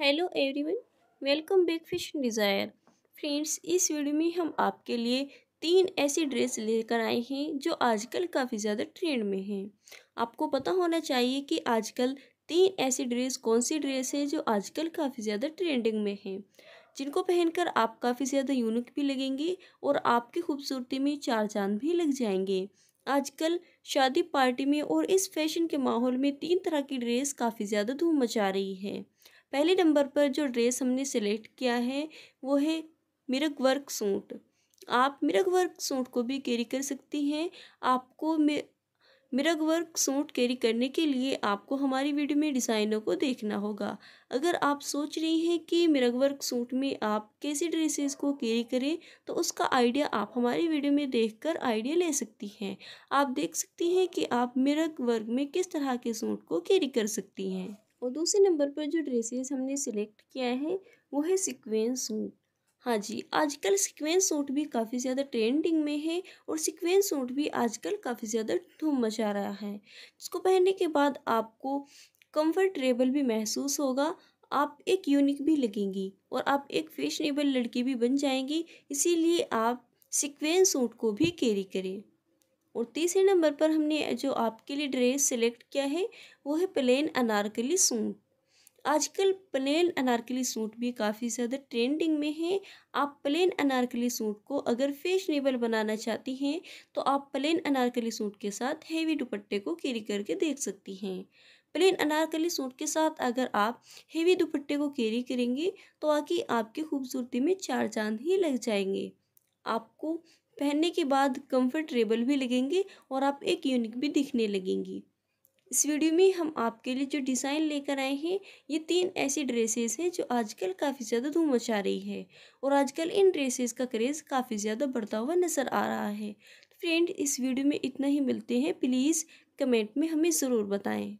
hello everyone welcome back fashion desire friends इस video में हम आपके लिए तीन ऐसी ड्रेस लेकर आए हैं जो आजकल काफ़ी ज़्यादा ट्रेंड में हैं आपको पता होना चाहिए कि आजकल तीन ऐसी ड्रेस कौन सी ड्रेस है जो आजकल काफ़ी ज़्यादा ट्रेंडिंग में है जिनको पहनकर आप काफ़ी ज़्यादा यूनिक भी लगेंगे और आपकी खूबसूरती में चार चांद भी लग जाएंगे आजकल शादी पार्टी में और इस फैशन के माहौल में तीन तरह की ड्रेस काफ़ी ज़्यादा धूम मचा रही है पहले नंबर पर जो ड्रेस हमने सेलेक्ट किया है वो है मिरग वर्क सूट आप मिरग वर्क सूट को भी कैरी कर सकती हैं आपको मिरग वर्क सूट कैरी करने के लिए आपको हमारी वीडियो में डिज़ाइनों को देखना होगा अगर आप सोच रही हैं कि मिरग वर्क सूट में आप कैसी ड्रेसेस को कैरी करें तो उसका आइडिया आप हमारी वीडियो में देखकर आइडिया ले सकती हैं आप देख सकती हैं कि आप मिरग वर्क में किस तरह के सूट को कैरी कर सकती हैं और दूसरे नंबर पर जो ड्रेसेस हमने सिलेक्ट किया है वो है सिक्वेंस सूट हाँ जी आजकल सिक्वेंस सूट भी काफ़ी ज़्यादा ट्रेंडिंग में है और सिक्वेंस सूट भी आजकल काफ़ी ज़्यादा धूम मचा रहा है इसको पहनने के बाद आपको कंफर्टेबल भी महसूस होगा आप एक यूनिक भी लगेंगी और आप एक फैशनेबल लड़की भी बन जाएंगी इसीलिए आप सिक्वेंस सूट को भी कैरी करें और तीसरे नंबर पर हमने जो आपके लिए ड्रेस सिलेक्ट किया है वो है प्लेन अनारकली सूट आजकल प्लेन अनारकली सूट भी काफ़ी ज़्यादा ट्रेंडिंग में है आप प्लेन अनारकली सूट को अगर फैशनेबल बनाना चाहती हैं तो आप प्लेन अनारकली सूट के साथ हेवी दुपट्टे को कैरी करके देख सकती हैं प्लेन अनारकली सूट के साथ अगर आप हेवी दुपट्टे को कैरी करेंगे तो आकी आपकी खूबसूरती में चार चांद ही लग जाएंगे आपको पहनने के बाद कंफर्टेबल भी लगेंगे और आप एक यूनिक भी दिखने लगेंगी इस वीडियो में हम आपके लिए जो डिज़ाइन लेकर आए हैं ये तीन ऐसी ड्रेसेस हैं जो आजकल काफ़ी ज़्यादा धूम मचा रही है और आजकल इन ड्रेसेस का क्रेज़ काफ़ी ज़्यादा बढ़ता हुआ नज़र आ रहा है फ्रेंड इस वीडियो में इतना ही मिलते हैं प्लीज़ कमेंट में हमें ज़रूर बताएँ